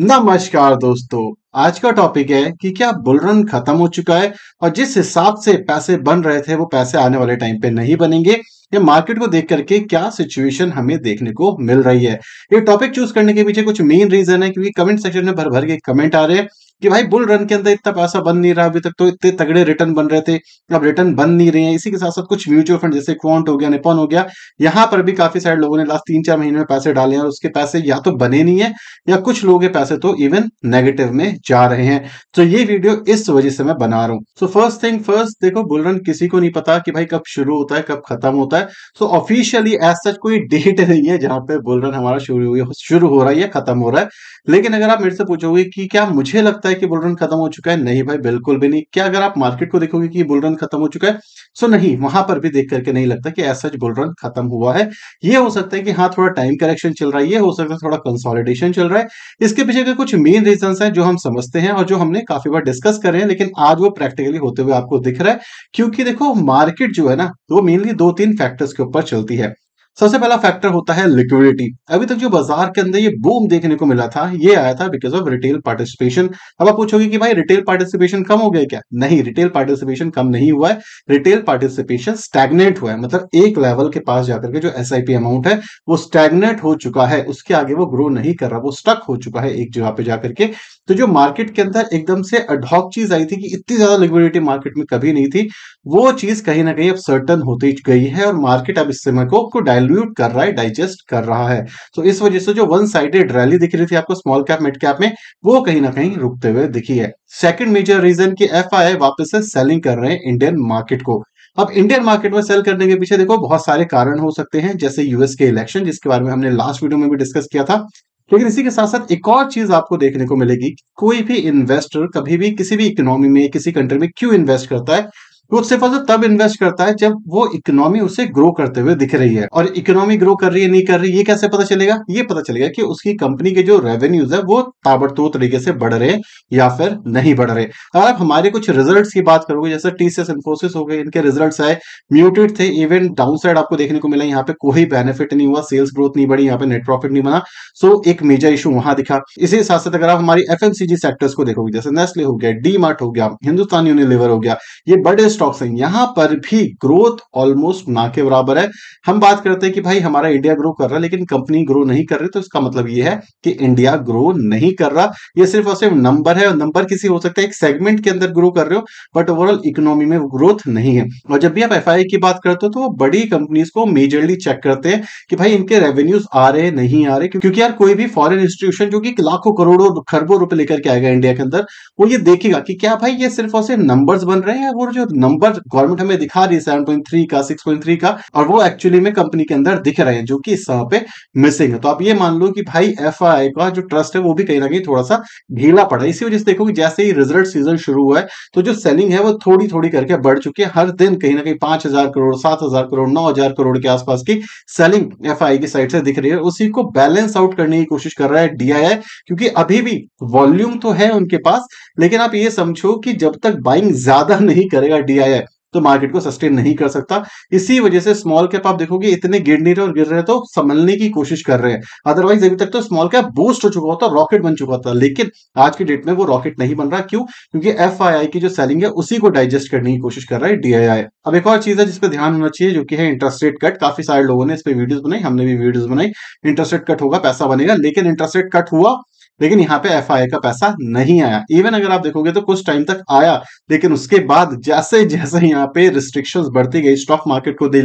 नमस्कार दोस्तों आज का टॉपिक है कि क्या बुल रन खत्म हो चुका है और जिस हिसाब से पैसे बन रहे थे वो पैसे आने वाले टाइम पे नहीं बनेंगे ये मार्केट को देख करके क्या सिचुएशन हमें देखने को मिल रही है ये टॉपिक चूज करने के पीछे कुछ मेन रीजन है क्योंकि कमेंट सेक्शन में भर भर के कमेंट आ रहे हैं कि भाई बुल रन के अंदर इतना पैसा बन नहीं रहा अभी तक तो इतने तगड़े रिटर्न बन रहे थे अब रिटर्न बन नहीं रहे हैं इसी के साथ साथ कुछ म्यूचुअल फंड जैसे क्वांट हो गया निपॉन हो गया यहां पर भी काफी सारे लोगों ने लास्ट तीन चार महीने में पैसे डाले हैं और उसके पैसे या तो बने नहीं है या कुछ लोगों के पैसे तो इवन नेगेटिव में जा रहे हैं तो ये वीडियो इस वजह से मैं बना रहा हूँ सो फर्स्ट थिंग फर्स्ट देखो बुल रन किसी को नहीं पता कि भाई कब शुरू होता है कब खत्म होता है सो ऑफिशियली एज सच कोई डेट नहीं है जहां पर बुल रन हमारा शुरू शुरू हो रहा है या खत्म हो रहा है लेकिन अगर आप मेरे से पूछोगे कि क्या मुझे लगता है है कि बुलरन खत्म हो चुका है नहीं भाई बिल्कुल भी नहीं क्या अगर आप मार्केट को देखोगे कि बुलरन खत्म हो चुका है सो नहीं वहां पर भी देख करके नहीं लगता कि ऐसा बुलरन खत्म हुआ है ये हो सकता है कि हाँ थोड़ा टाइम करेक्शन चल रहा है ये हो सकता है थोड़ा कंसोलिडेशन चल रहा है इसके पीछे के कुछ मेन रीजन है जो हम समझते हैं और जो हमने काफी बार डिस्कस कर रहे हैं लेकिन आज वो प्रैक्टिकली होते हुए आपको दिख रहा है क्योंकि देखो मार्केट जो है ना वो मेनली दो तीन फैक्टर्स के ऊपर चलती है सबसे पहला फैक्टर होता है लिक्विडिटी अभी तक जो बाजार के अंदर ये बूम देखने को मिला था ये आया था बिकॉज ऑफ रिटेल पार्टिसिपेशन अब आप पूछोगे कि भाई रिटेल पार्टिसिपेशन कम हो गया क्या नहीं रिटेल पार्टिसिपेशन कम नहीं हुआ है रिटेल पार्टिसिपेशन स्टैग्नेट हुआ है मतलब एक लेवल के पास जाकर के जो एस अमाउंट है वो स्टैग्नेट हो चुका है उसके आगे वो ग्रो नहीं कर रहा वो स्टक हो चुका है एक जगह पे जाकर के तो जो मार्केट के अंदर एकदम से अडॉक चीज आई थी कि इतनी ज्यादा लिक्विडिटी मार्केट में कभी नहीं थी वो चीज कहीं ना कहीं अब सर्टन होती गई है और मार्केट अब इस समय को, डायल्यूट कर रहा है डाइजेस्ट कर रहा है तो इस वजह से जो वन साइडेड रैली दिख रही थी आपको स्मॉल कैप मिड कैप में वो कहीं ना कहीं रुकते हुए दिखी है सेकेंड मेजर रीजन की एफ वापस से सेलिंग कर रहे हैं इंडियन मार्केट को अब इंडियन मार्केट में सेल करने के पीछे देखो बहुत सारे कारण हो सकते हैं जैसे यूएस के इलेक्शन जिसके बारे में हमने लास्ट वीडियो में भी डिस्कस किया था लेकिन इसी के साथ साथ एक और चीज आपको देखने को मिलेगी कोई भी इन्वेस्टर कभी भी किसी भी इकोनॉमी में किसी कंट्री में क्यों इन्वेस्ट करता है ग्रोथ से फर्दर तब इन्वेस्ट करता है जब वो इकोनॉमी उसे ग्रो करते हुए दिख रही है और इकोनॉमी ग्रो कर रही है नहीं कर रही ये कैसे पता चलेगा ये पता चलेगा कि उसकी कंपनी के जो रेवेन्यूज है वो ताबड़तोड़ तरीके से बढ़ रहे हैं या फिर नहीं बढ़ रहे अगर आप हमारे कुछ रिजल्ट की बात करोगे जैसे टीसीएस इन्फोसिस हो गए इनके रिजल्ट आए म्यूटेड थे इवन डाउन साइड आपको देखने को मिला यहाँ पे कोई बेनिफिट नहीं हुआ सेल्स ग्रोथ नहीं बढ़ी यहाँ पे नेट प्रॉफिट नहीं बना सो एक मेजर इशू वहां दिखा इसी साथ साथ अगर आप हमारी एफ सेक्टर्स को देखोगे जैसे नेस्ले हो गया डी हो गया हिंदुस्तान यूनिलिवर हो गया ये बड़े स्टॉक्स हैं यहां पर भी ग्रोथ ऑलमोस्ट ना के बराबर है हम बात करते हैं कि भाई हमारा इंडिया ग्रो कर रहा है लेकिन कंपनी ग्रो नहीं कर रही तो इसका मतलब ये है कि इंडिया ग्रो नहीं कर रहा ये सिर्फ और सिर्फ नंबर है नंबर किसी हो सकता है एक सेगमेंट के अंदर ग्रो कर रहे हो बट ओवरऑल इकोनॉमी में ग्रोथ नहीं है और जब भी आप एफ की बात करते हो तो बड़ी कंपनीज को मेजरली चेक करते हैं कि भाई इनके रेवेन्यूज आ रहे नहीं आ रहे क्योंकि यार कोई भी फॉरन इंस्टीट्यूशन जो कि लाखों करोड़ों खरबों रुपए लेकर के आएगा इंडिया के अंदर वो ये देखेगा कि क्या भाई ये सिर्फ और सिर्फ नंबर बन रहे हैं और जो नंबर नंबर गवर्नमेंट हमें दिखा रही है सेवन का सिक्स का और वो एक्चुअली में कंपनी के अंदर दिख रहे हैं जो कि इस समय पे मिसिंग है तो आप ये मान लो कि भाई एफ का जो ट्रस्ट है वो भी कहीं ना कहीं थोड़ा सा ढीला पड़ा इसी वजह से देखो कि जैसे ही रिजल्ट सीजन शुरू हुआ है तो जो सेलिंग है वो थोड़ी थोड़ी करके बढ़ चुकी है हर दिन कहीं ना कहीं पांच हजार करोड़ सात हजार करोड़ नौ हजार करोड़ के आसपास की सेलिंग एफ की साइड से दिख रही है उसी को बैलेंस आउट करने की कोशिश कर रहा है डीआईआई क्योंकि अभी भी वॉल्यूम तो है उनके पास लेकिन आप ये समझो कि जब तक बाइंग ज्यादा नहीं करेगा दिया है तो मार्केट को सस्टेन नहीं कर सकता इसी वजह से स्मॉल कैप आप देखोगे इतने गिर नहीं रहे और गिर रहे तो संभलने की कोशिश कर रहे हैं अदरवाइज अभी तक तो स्मॉल कैप बूस्ट हो चुका होता रॉकेट बन चुका था लेकिन आज की डेट में वो रॉकेट नहीं बन रहा क्यों क्योंकि एफ की जो सेलिंग है उसी को डाइजेस्ट करने की कोशिश कर रहा है डी अब एक और चीज है जिसपे ध्यान होना चाहिए जो कि है इंटरेस्ट रेट कट काफी सारे लोगों ने इस पर वीडियो बनाई हमने भी वीडियो बनाई इंटरेस्ट रेट कट होगा पैसा बनेगा लेकिन इंटरेस्ट रेट कट हुआ लेकिन यहाँ पे एफ का पैसा नहीं आया इवन अगर आप देखोगे तो कुछ टाइम तक आया लेकिन उसके बाद जैसे जैसे यहाँ पे रिस्ट्रिक्शंस बढ़ती गई स्टॉक मार्केट को दे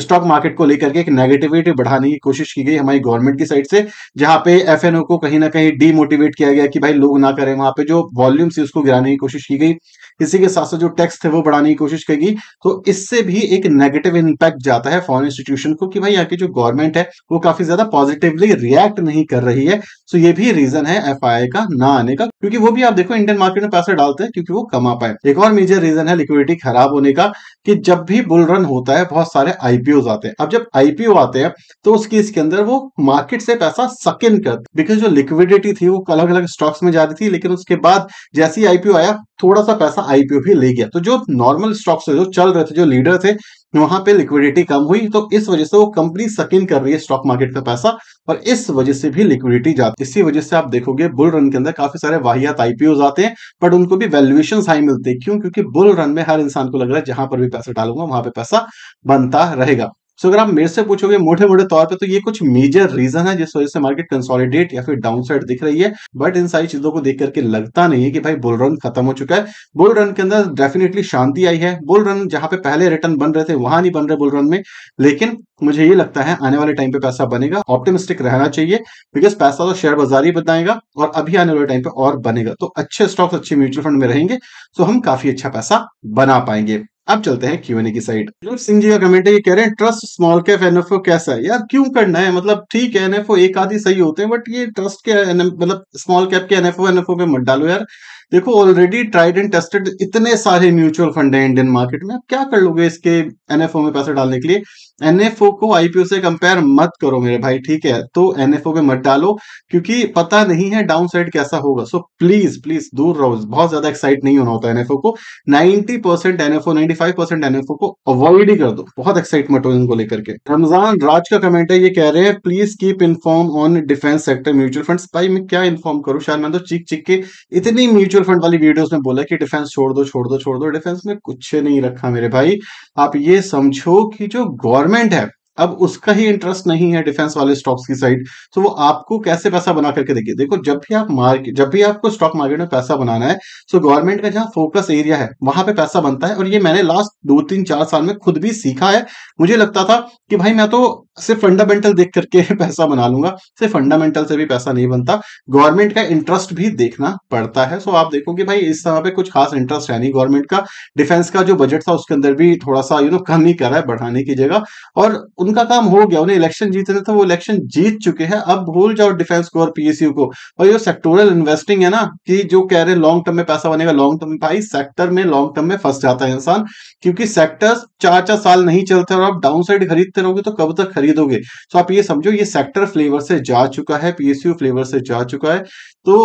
स्टॉक मार्केट को लेकर के एक नेगेटिविटी बढ़ाने की कोशिश की गई हमारी गवर्नमेंट की साइड से जहां पे एफ को कहीं ना कहीं डीमोटिवेट किया गया कि भाई लोग ना करें वहां पे जो वॉल्यूम थी उसको गिराने की कोशिश की गई इसी के साथ साथ जो टैक्स थे वो बढ़ाने की कोशिश की गई तो इससे भी एक नेगेटिव इंपैक्ट जाता है फॉरन इंस्टीट्यूशन को कि भाई यहाँ की जो गवर्नमेंट है वो काफी ज्यादा पॉजिटिवली रिएक्ट नहीं कर रही है सो ये भी रीजन है है एफ का ना आने का क्योंकि वो भी आप देखो इंडियन मार्केट में पैसे डालते हैं क्योंकि वो कमा पाए एक और मेजर रीजन है लिक्विडिटी खराब होने का कि जब भी बुल रन होता है बहुत सारे आईपीओ आते हैं अब जब आईपीओ आते हैं तो उस केस के अंदर वो मार्केट से पैसा सकिन करते बिकॉज जो लिक्विडिटी थी वो अलग अलग स्टॉक्स में जा रही थी लेकिन उसके बाद जैसे ही आईपीओ आया थोड़ा सा पैसा आईपीओ भी ले गया तो जो नॉर्मल स्टॉक्स जो चल रहे थे जो लीडर थे वहां पे लिक्विडिटी कम हुई तो इस वजह से वो कंपनी सकिन कर रही है स्टॉक मार्केट का पैसा और इस वजह से भी लिक्विडिटी जाती है इसी वजह से आप देखोगे बुल रन के अंदर काफी सारे वाहियात आईपीओ आते हैं बट उनको भी वैल्यूएशन हाई मिलते हैं क्यों क्योंकि बुल रन में हर इंसान को लग रहा है जहां पर भी पैसा डालूंगा वहां पर पैसा बनता रहेगा सो अगर आप मेरे से पूछोगे मोटे मोटे तौर पे तो ये कुछ मेजर रीजन है जिस वजह से मार्केट कंसोलिडेट या फिर डाउन साइड दिख रही है बट इन सारी चीजों को देख करके लगता नहीं है कि भाई बुल रन खत्म हो चुका है बुल रन के अंदर डेफिनेटली शांति आई है बुल रन जहां पे पहले रिटर्न बन रहे थे वहां नहीं बन रहे बुल रन में लेकिन मुझे ये लगता है आने वाले टाइम पे पैसा बनेगा ऑप्टिमिस्टिक रहना चाहिए बिकॉज पैसा तो शेयर बाजार ही बताएगा और अभी आने वाले टाइम पे और बनेगा तो अच्छे स्टॉक्स अच्छे म्यूचुअल फंड में रहेंगे तो हम काफी अच्छा पैसा बना पाएंगे अब चलते हैं क्यू की साइड मतलब सिंह जी का कमेंट है ये कह रहे हैं ट्रस्ट स्मॉल कैप एनएफओ कैसा है यार क्यों करना है मतलब ठीक है एनएफओ एक आधी सही होते हैं बट ये ट्रस्ट के मतलब स्मॉल कैप के एनएफओ एनएफओ पे मत डालो यार देखो ऑलरेडी ट्राइड एंड टेस्टेड इतने सारे म्यूचुअल फंड हैं इंडियन मार्केट में आप क्या कर लोगे इसके एनएफओ में पैसे डालने के लिए एनएफओ को आईपीओ से कंपेयर मत करो मेरे भाई ठीक है तो एनएफओ में मत डालो क्योंकि पता नहीं है डाउन साइड कैसा होगा सो प्लीज प्लीज दूर रहो बहुत ज्यादा एक्साइट नहीं होना होता एनएफओ को ninety percent NFO ninety five percent NFO को अवॉइड ही कर दो बहुत एक्साइटमेंट हो इनको लेकर के रमजान राज का कमेंट है ये कह रहे हैं please keep inform on defence sector mutual fund भाई मैं क्या इन्फॉर्म करूँ शायद मैं तो चीख चीख के इतनी म्यूचुअल म्यूचुअल फंड वाली वीडियोस में बोला कि डिफेंस छोड़ दो छोड़ दो छोड़ दो डिफेंस में कुछ नहीं रखा मेरे भाई आप ये समझो कि जो गवर्नमेंट है अब उसका ही इंटरेस्ट नहीं है डिफेंस वाले स्टॉक्स की साइड तो वो आपको कैसे पैसा बना करके देखिए देखो जब भी आप मार्केट जब भी आपको स्टॉक मार्केट में पैसा बनाना है तो गवर्नमेंट का जहां फोकस एरिया है वहां पे पैसा बनता है और ये मैंने लास्ट दो तीन चार साल में खुद भी सीखा है मुझे लगता था कि भाई मैं तो सिर्फ फंडामेंटल देख करके पैसा बना लूंगा सिर्फ फंडामेंटल से भी पैसा नहीं बनता गवर्नमेंट का इंटरेस्ट भी देखना पड़ता है सो आप देखो कि भाई इस समय पे कुछ खास इंटरेस्ट है नहीं गवर्नमेंट का डिफेंस का जो बजट था उसके अंदर भी थोड़ा सा यू नो कम ही कर रहा है बढ़ाने की जगह और उनका काम हो गया उन्हें इलेक्शन जीतने थे वो इलेक्शन जीत चुके हैं अब भूल जाओ डिफेंस को और पीएसयू को और ये सेक्टोरल इन्वेस्टिंग है ना कि जो कह रहे हैं लॉन्ग टर्म में पैसा बनेगा लॉन्ग टर्म भाई सेक्टर में लॉन्ग टर्म में फंस जाता है इंसान क्योंकि सेक्टर चार चार साल नहीं चलते और आप डाउन साइड खरीदते रहोगे तो कब तक खरीदोगे तो आप ये समझो ये सेक्टर फ्लेवर से जा चुका है पीएसयू फ्लेवर से जा चुका है तो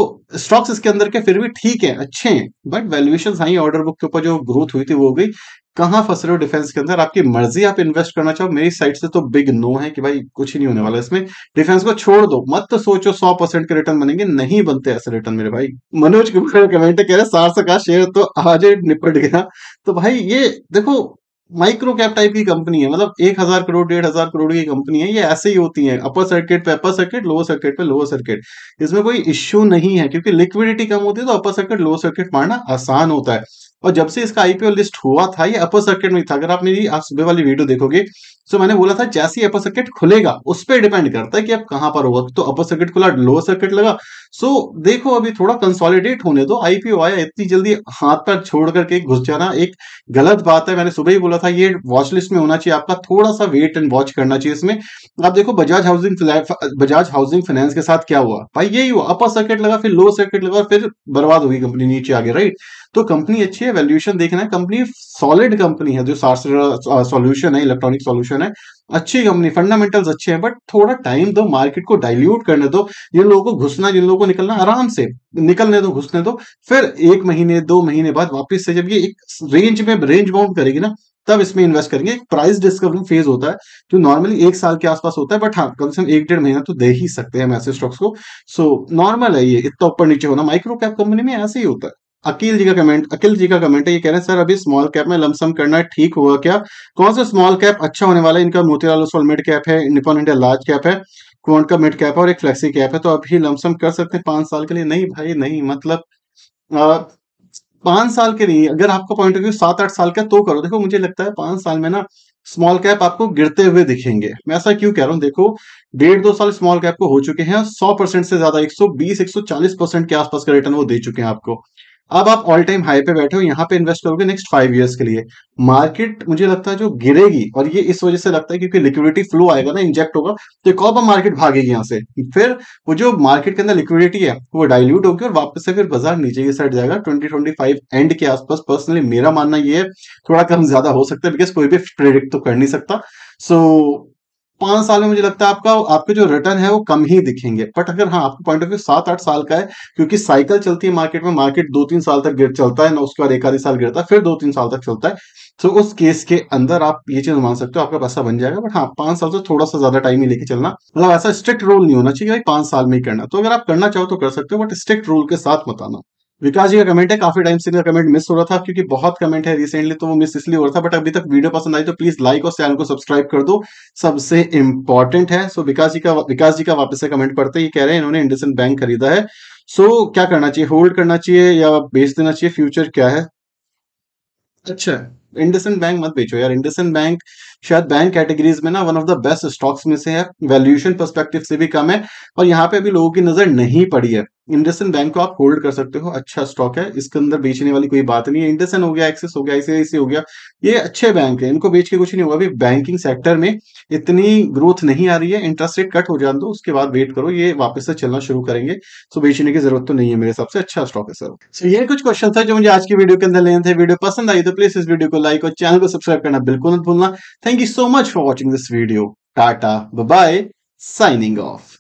स्टॉक्स इसके अंदर के फिर भी ठीक है अच्छे हैं but valuation high order book के ऊपर जो ग्रोथ हुई थी वो हो गई कहां फंस रहे हो डिफेंस के अंदर आपकी मर्जी आप इन्वेस्ट करना चाहो मेरी साइड से तो बिग नो है कि भाई कुछ ही नहीं होने वाला इसमें डिफेंस को छोड़ दो मत तो सोचो सौ परसेंट के रिटर्न बनेंगे नहीं बनते ऐसे रिटर्न मेरे भाई मनोज कुमार कमेंट कह रहे सारसा का शेयर तो आज निपट गया तो भाई ये देखो माइक्रो कैप टाइप की कंपनी है मतलब एक हजार करोड़ डेढ़ हजार करोड़ की कंपनी है ये ऐसे ही होती है अपर सर्किट पे अपर सर्किट लोअर सर्किट पे लोअर सर्किट इसमें कोई इश्यू नहीं है क्योंकि लिक्विडिटी कम होती है तो अपर सर्किट लोअर सर्किट मारना आसान होता है और जब से इसका आईपीओ लिस्ट हुआ था ये अपर सर्किट में था अगर आप मेरी आप सुबह वाली वीडियो देखोगे सो so, मैंने बोला था जैसे अपर सर्किट खुलेगा उस पर डिपेंड करता है कि आप कहां पर होगा तो अपर सर्किट खुला लोअर सर्किट लगा सो so, देखो अभी थोड़ा कंसोलिडेट होने दो आईपीओ आया इतनी जल्दी हाथ पर छोड़ करके घुस जाना एक गलत बात है मैंने सुबह ही बोला था ये वॉच लिस्ट में होना चाहिए आपका थोड़ा सा वेट एंड वॉच करना चाहिए इसमें आप देखो Bajaj housing Bajaj housing finance के साथ क्या हुआ भाई यही हुआ अपर सर्किट लगा फिर लोअर सर्किट लगा फिर बर्बाद हुई कंपनी नीचे आगे राइट तो कंपनी अच्छी है वैल्यूएशन देखना है कंपनी सॉलिड कंपनी है जो सॉल्यूशन है इलेक्ट्रॉनिक सोल्यूशन पोजीशन है अच्छी कंपनी फंडामेंटल्स अच्छे हैं बट थोड़ा टाइम दो मार्केट को डाइल्यूट करने दो जिन लोगों को घुसना जिन लोगों को निकलना आराम से निकलने दो घुसने दो फिर एक महीने दो महीने बाद वापस से जब ये एक रेंज में रेंज बाउंड करेगी ना तब इसमें इन्वेस्ट करेंगे एक प्राइस डिस्कवरी फेज होता है जो नॉर्मली एक साल के आसपास होता है बट हाँ कम से कम एक डेढ़ महीना तो दे ही सकते हैं हम ऐसे स्टॉक्स को सो so, नॉर्मल है ये इतना ऊपर नीचे होना माइक्रो कैप कंपनी में ऐसे ही होता है अकील जी का कमेंट अकील जी का कमेंट है ये कह रहे हैं सर अभी स्मॉल कैप में लमसम करना ठीक हुआ क्या कौन सा स्मॉल कैप अच्छा होने वाला है इनका मोतीलाल ओसवाल मिड कैप है निपोन इंडिया लार्ज कैप है क्वान का मिड कैप है और एक फ्लेक्सी कैप है तो अभी लमसम कर सकते हैं पांच साल के लिए नहीं भाई नहीं मतलब आ, पांच साल के नहीं अगर आपका पॉइंट ऑफ व्यू सात आठ साल का तो करो देखो मुझे लगता है पांच साल में ना स्मॉल कैप आपको गिरते हुए दिखेंगे मैं ऐसा क्यों कह रहा हूँ देखो डेढ़ दो साल स्मॉल कैप को हो चुके हैं सौ परसेंट से ज्यादा एक सौ बीस एक सौ चालीस परसेंट के आसपास का रिटर्न वो दे चुके हैं आपको अब आप ऑल टाइम हाई पे बैठे हो यहाँ पे इन्वेस्ट करोगे नेक्स्ट फाइव ईयर्स के लिए मार्केट मुझे लगता है जो गिरेगी और ये इस वजह से लगता है क्योंकि लिक्विडिटी फ्लो आएगा ना इंजेक्ट होगा तो एक और मार्केट भागेगी यहाँ से फिर वो जो मार्केट के अंदर लिक्विडिटी है वो डायल्यूट होगी और वापस से फिर बाजार नीचे की साइड जाएगा ट्वेंटी ट्वेंटी फाइव एंड के आसपास पर्सनली मेरा मानना ये है थोड़ा कम ज्यादा हो सकता है बिकॉज कोई भी प्रेडिक्ट तो कर नहीं सकता सो so, पांच साल में मुझे लगता है आपका आपके जो रिटर्न है वो कम ही दिखेंगे बट अगर हाँ आपका पॉइंट ऑफ व्यू सात आठ साल का है क्योंकि साइकिल चलती है मार्केट में मार्केट दो तीन साल तक गिर चलता है ना उसके बाद एक आधी साल गिरता है फिर दो तीन साल तक चलता है तो उस केस के अंदर आप ये चीज मान सकते हो आपका पैसा बन जाएगा बट हाँ पांच साल से थोड़ा सा ज्यादा टाइम ही लेके चलना मतलब ऐसा स्ट्रिक्ट रूल नहीं होना चाहिए भाई पांच साल में ही करना तो अगर आप करना चाहो तो कर सकते हो बट स्ट्रिक्ट रूल के साथ बताना विकास जी का कमेंट है काफी टाइम से कमेंट मिस हो रहा था क्योंकि बहुत कमेंट है रिसेंटली तो वो मिस इसलिए हो रहा था बट अभी तक वीडियो पसंद आई तो प्लीज लाइक और चैनल को सब्सक्राइब कर दो सबसे इंपॉर्टेंट है सो विकास जी का विकास जी का वापस से कमेंट पढ़ते ही कह रहे हैं इन्होंने इंडसन बैंक खरीदा है सो so, क्या करना चाहिए होल्ड करना चाहिए या बेच देना चाहिए फ्यूचर क्या है अच्छा इंडसन बैंक मत बेचो यार इंडसन बैंक शायद बैंक कैटेगरीज में ना one of the best stocks में से है वैल्यूएशन पर्सपेक्टिव से भी कम है और यहाँ पे अभी लोगों की नजर नहीं पड़ी है इंडसन बैंक को आप होल्ड कर सकते हो अच्छा स्टॉक है इसके अंदर बेचने वाली कोई बात नहीं है इंडसन हो गया एक्सेस हो गया ऐसे हो गया ये अच्छे बैंक है इनको बेच के कुछ नहीं होगा अभी बैंकिंग सेक्टर में इतनी ग्रोथ नहीं आ रही है इंटरेस्ट रेट कट हो जा दो उसके बाद वेट करो ये वापस से चलना शुरू करेंगे सो तो बेचने की जरूरत तो नहीं है मेरे हिसाब से अच्छा स्टॉक है सर सो ये कुछ क्वेश्चन था जो मुझे आज की वीडियो के अंदर लेने थे वीडियो पसंद आई तो प्लीज इस वीडियो को लाइक और चैनल को सब्सक्राइब करना बिल्कुल मत भूलना thank you so much for watching this video tata bye signing of